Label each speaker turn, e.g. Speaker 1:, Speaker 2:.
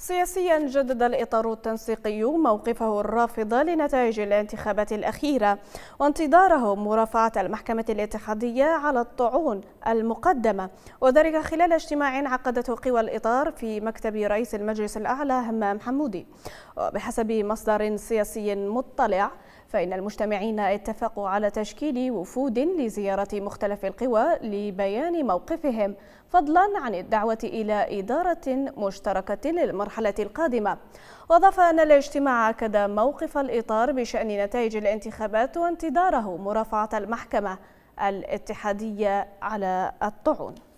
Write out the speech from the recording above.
Speaker 1: سياسيا جدد الإطار التنسيقي موقفه الرافض لنتائج الانتخابات الأخيرة وانتظاره مرافعة المحكمة الاتحادية على الطعون المقدمة وذلك خلال اجتماع عقدته قوى الإطار في مكتب رئيس المجلس الأعلى همام حمودي وبحسب مصدر سياسي مطلع فإن المجتمعين اتفقوا على تشكيل وفود لزيارة مختلف القوى لبيان موقفهم فضلا عن الدعوة إلى إدارة مشتركة للمرحلة القادمة وأضاف أن الاجتماع أكد موقف الإطار بشأن نتائج الانتخابات وانتظاره مرافعة المحكمة الاتحادية على الطعون